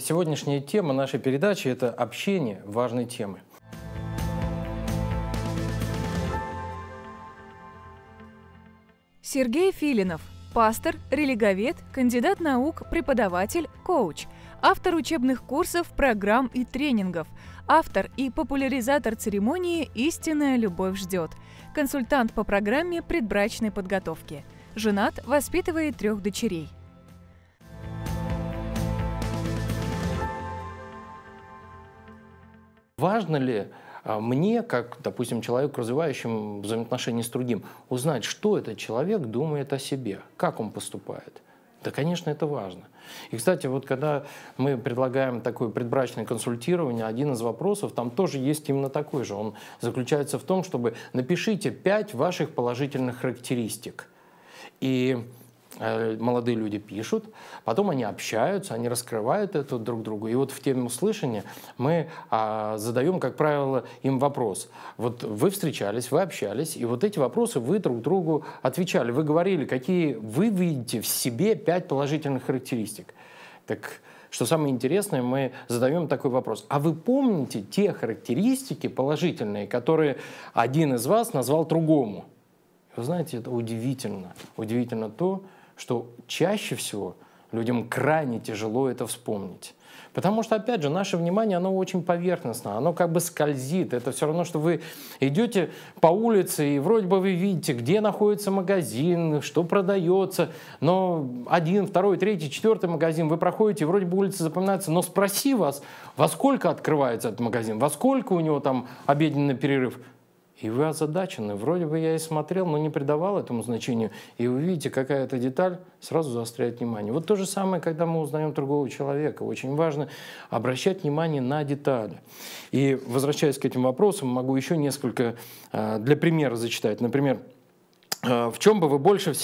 Сегодняшняя тема нашей передачи – это общение важной темы. Сергей Филинов – пастор, религовед, кандидат наук, преподаватель, коуч, автор учебных курсов, программ и тренингов, автор и популяризатор церемонии «Истинная любовь ждет», консультант по программе предбрачной подготовки. Женат, воспитывает трех дочерей – Важно ли а, мне, как, допустим, человеку, развивающим взаимоотношения с другим, узнать, что этот человек думает о себе, как он поступает? Да, конечно, это важно. И, кстати, вот когда мы предлагаем такое предбрачное консультирование, один из вопросов, там тоже есть именно такой же. Он заключается в том, чтобы напишите пять ваших положительных характеристик. И Э, молодые люди пишут, потом они общаются, они раскрывают это друг другу. И вот в теме услышания мы а, задаем, как правило, им вопрос. Вот вы встречались, вы общались, и вот эти вопросы вы друг другу отвечали. Вы говорили, какие вы видите в себе пять положительных характеристик. Так что самое интересное, мы задаем такой вопрос. А вы помните те характеристики положительные, которые один из вас назвал другому? Вы знаете, это удивительно. Удивительно то, что чаще всего людям крайне тяжело это вспомнить. Потому что, опять же, наше внимание, оно очень поверхностно, оно как бы скользит. Это все равно, что вы идете по улице, и вроде бы вы видите, где находится магазин, что продается, но один, второй, третий, четвертый магазин вы проходите, и вроде бы улица запоминается, но спроси вас, во сколько открывается этот магазин, во сколько у него там обеденный перерыв, и вы озадачены. Вроде бы я и смотрел, но не придавал этому значению. И вы видите, какая-то деталь сразу заостряет внимание. Вот то же самое, когда мы узнаем другого человека. Очень важно обращать внимание на детали. И возвращаясь к этим вопросам, могу еще несколько э, для примера зачитать. Например, э, в чем бы вы больше,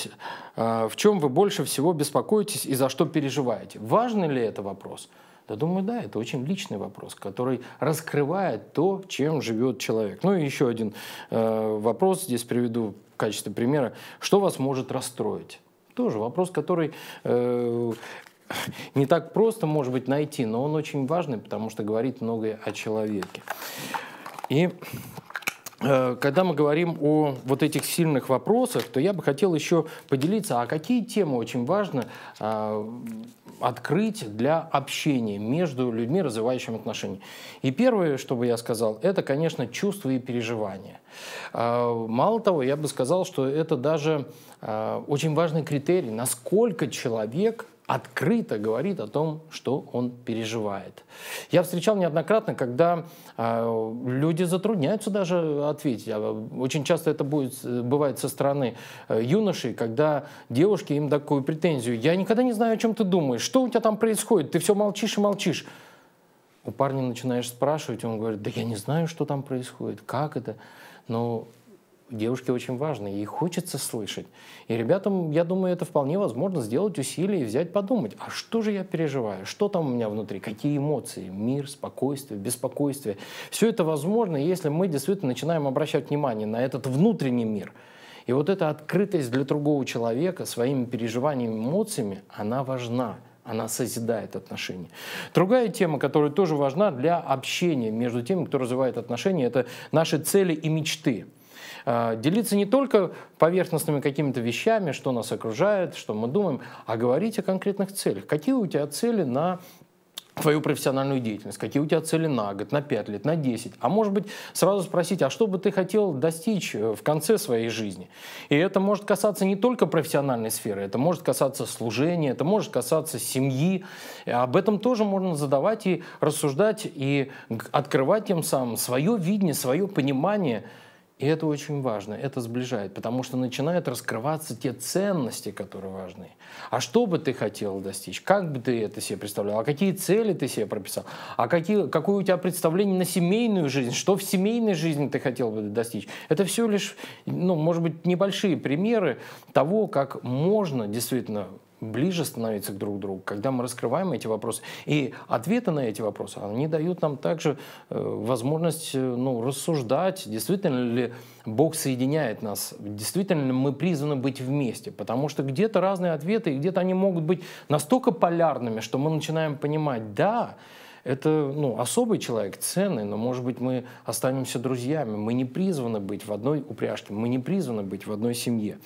э, в чем вы больше всего беспокоитесь и за что переживаете? Важный ли это вопрос? Да думаю, да, это очень личный вопрос, который раскрывает то, чем живет человек. Ну и еще один э, вопрос здесь приведу в качестве примера. Что вас может расстроить? Тоже вопрос, который э, не так просто, может быть, найти, но он очень важный, потому что говорит многое о человеке. И Э, когда мы говорим о вот этих сильных вопросах, то я бы хотел еще поделиться, а какие темы очень важно а, открыть для общения между людьми, развивающими отношения. И первое, что бы я сказал, это, конечно, чувства и переживания. А, мало того, я бы сказал, что это даже а, очень важный критерий, насколько человек открыто говорит о том, что он переживает. Я встречал неоднократно, когда э, люди затрудняются даже ответить. А, очень часто это будет, э, бывает со стороны э, юношей, когда девушки им такую претензию. Я никогда не знаю, о чем ты думаешь. Что у тебя там происходит? Ты все молчишь и молчишь. У парня начинаешь спрашивать, он говорит, да я не знаю, что там происходит, как это. Но ну, девушке очень важно, ей хочется слышать. И ребятам, я думаю, это вполне возможно сделать усилия и взять подумать, а что же я переживаю, что там у меня внутри, какие эмоции, мир, спокойствие, беспокойствие. Все это возможно, если мы действительно начинаем обращать внимание на этот внутренний мир. И вот эта открытость для другого человека своими переживаниями, эмоциями, она важна она созидает отношения. Другая тема, которая тоже важна для общения между теми, кто развивает отношения, это наши цели и мечты. А, делиться не только поверхностными какими-то вещами, что нас окружает, что мы думаем, а говорить о конкретных целях. Какие у тебя цели на твою профессиональную деятельность, какие у тебя цели на год, на 5 лет, на 10, а может быть сразу спросить, а что бы ты хотел достичь э, в конце своей жизни. И это может касаться не только профессиональной сферы, это может касаться служения, это может касаться семьи. Об этом тоже можно задавать и рассуждать, и открывать тем самым свое видение, свое понимание – и это очень важно, это сближает, потому что начинают раскрываться те ценности, которые важны. А что бы ты хотел достичь? Как бы ты это себе представлял? А какие цели ты себе прописал? А какие, какое у тебя представление на семейную жизнь? Что в семейной жизни ты хотел бы достичь? Это все лишь, ну, может быть, небольшие примеры того, как можно действительно ближе становиться к друг другу, когда мы раскрываем эти вопросы. И ответы на эти вопросы, они дают нам также э, возможность э, ну, рассуждать, действительно ли Бог соединяет нас, действительно ли мы призваны быть вместе, потому что где-то разные ответы, и где-то они могут быть настолько полярными, что мы начинаем понимать, да, это ну, особый человек, ценный, но, может быть, мы останемся друзьями. Мы не призваны быть в одной упряжке, мы не призваны быть в одной семье.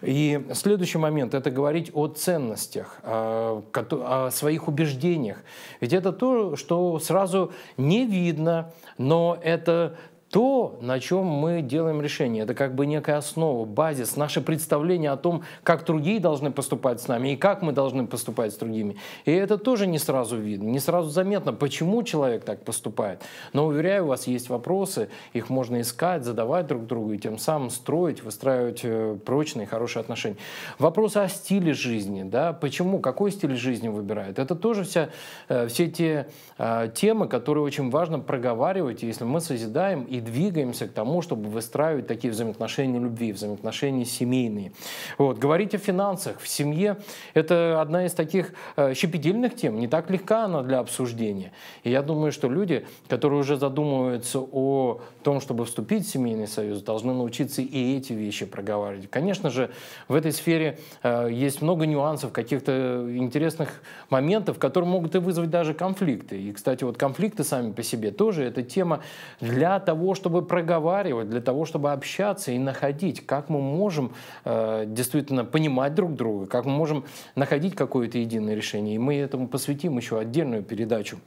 И следующий момент – это говорить о ценностях, о, о своих убеждениях. Ведь это то, что сразу не видно, но это то, на чем мы делаем решение. Это как бы некая основа, базис, наше представление о том, как другие должны поступать с нами и как мы должны поступать с другими. И это тоже не сразу видно, не сразу заметно, почему человек так поступает. Но, уверяю вас, есть вопросы, их можно искать, задавать друг другу и тем самым строить, выстраивать э, прочные, хорошие отношения. Вопрос о стиле жизни, да, почему, какой стиль жизни выбирает. Это тоже вся, э, все те э, темы, которые очень важно проговаривать, если мы созидаем и и двигаемся к тому, чтобы выстраивать такие взаимоотношения любви, взаимоотношения семейные. Вот. Говорить о финансах в семье – это одна из таких э, щепетильных тем, не так легка она для обсуждения. И я думаю, что люди, которые уже задумываются о том, чтобы вступить в семейный союз, должны научиться и эти вещи проговаривать. Конечно же, в этой сфере э, есть много нюансов, каких-то интересных моментов, которые могут и вызвать даже конфликты. И, кстати, вот конфликты сами по себе тоже – это тема для того, того, чтобы проговаривать, для того, чтобы общаться и находить, как мы можем э, действительно понимать друг друга, как мы можем находить какое-то единое решение. И мы этому посвятим еще отдельную передачу.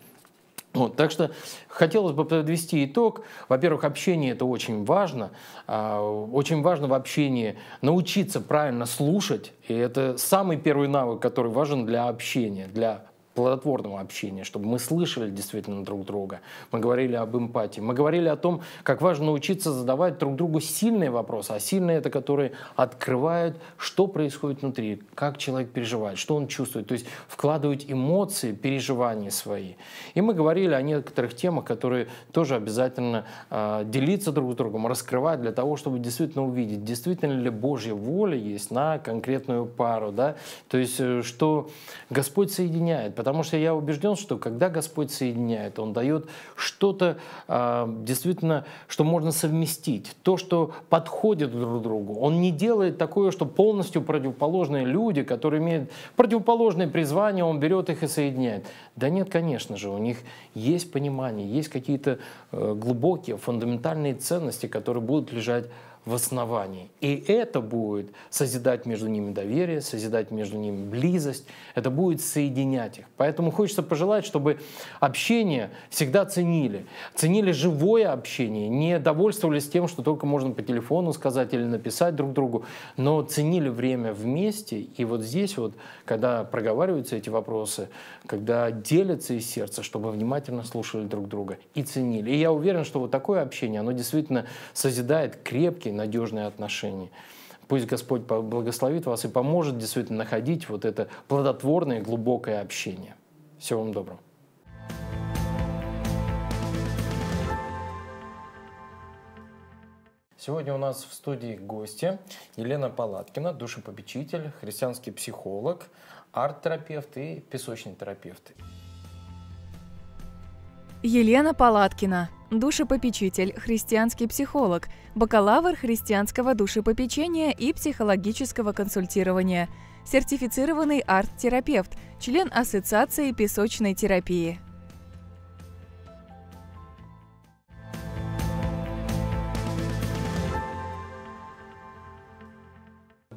Вот, так что хотелось бы подвести итог. Во-первых, общение это очень важно. А, очень важно в общении научиться правильно слушать. И это самый первый навык, который важен для общения, для плодотворного общения, чтобы мы слышали действительно друг друга. Мы говорили об эмпатии. Мы говорили о том, как важно научиться задавать друг другу сильные вопросы. А сильные — это которые открывают, что происходит внутри, как человек переживает, что он чувствует. То есть вкладывать эмоции, переживания свои. И мы говорили о некоторых темах, которые тоже обязательно э, делиться друг с другом, раскрывать для того, чтобы действительно увидеть, действительно ли Божья воля есть на конкретную пару. Да? То есть, э, что Господь соединяет, потому Потому что я убежден, что когда Господь соединяет, Он дает что-то а, действительно, что можно совместить, то, что подходит друг другу. Он не делает такое, что полностью противоположные люди, которые имеют противоположные призвания, Он берет их и соединяет. Да нет, конечно же, у них есть понимание, есть какие-то э, глубокие, фундаментальные ценности, которые будут лежать в основании. И это будет созидать между ними доверие, созидать между ними близость, это будет соединять их. Поэтому хочется пожелать, чтобы общение всегда ценили. Ценили живое общение, не довольствовались тем, что только можно по телефону сказать или написать друг другу, но ценили время вместе. И вот здесь вот, когда проговариваются эти вопросы, когда делятся из сердца, чтобы внимательно слушали друг друга и ценили. И я уверен, что вот такое общение, оно действительно созидает крепкий, надежные отношения. Пусть Господь благословит вас и поможет действительно находить вот это плодотворное глубокое общение. Всего вам доброго. Сегодня у нас в студии гости Елена Палаткина, душепопечитель, христианский психолог, арт-терапевт и песочный терапевт. Елена Палаткина – душепопечитель, христианский психолог, бакалавр христианского душепопечения и психологического консультирования, сертифицированный арт-терапевт, член Ассоциации песочной терапии.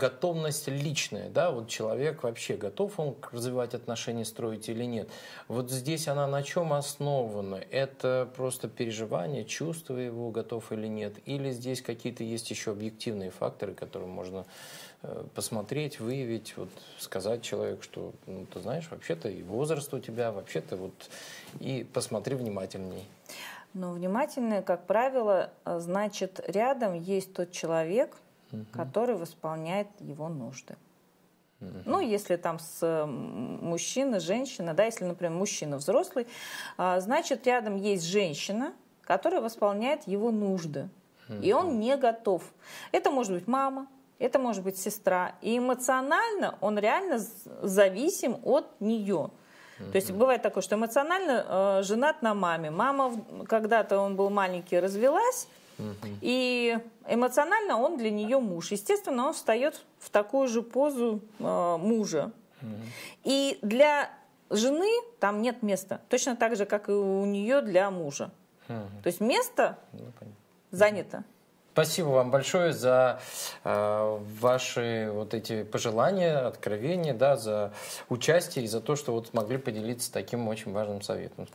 готовность личная, да, вот человек вообще готов он развивать отношения, строить или нет. Вот здесь она на чем основана? Это просто переживание, чувство его, готов или нет? Или здесь какие-то есть еще объективные факторы, которые можно э, посмотреть, выявить, вот сказать человеку, что, ну, ты знаешь, вообще-то и возраст у тебя, вообще-то вот, и посмотри внимательней. Но ну, внимательные, как правило, э, значит, рядом есть тот человек, угу. который восполняет его нужды. Ну, если там с мужчина, женщина, да, если, например, мужчина взрослый, а, значит, рядом есть женщина, которая восполняет его нужды. И он не готов. Это может быть мама, это может быть сестра. И эмоционально он реально зависим от нее. То есть бывает такое, что эмоционально э, женат на маме. Мама, когда-то он был маленький, развелась, и эмоционально он для нее муж. Естественно, он встает в такую же позу э, мужа. И для жены там нет места. Точно так же, как и у нее для мужа. То есть место ну, занято. Спасибо вам большое за э, ваши вот эти пожелания, откровения, да, за участие и за то, что вот смогли поделиться таким очень важным советом.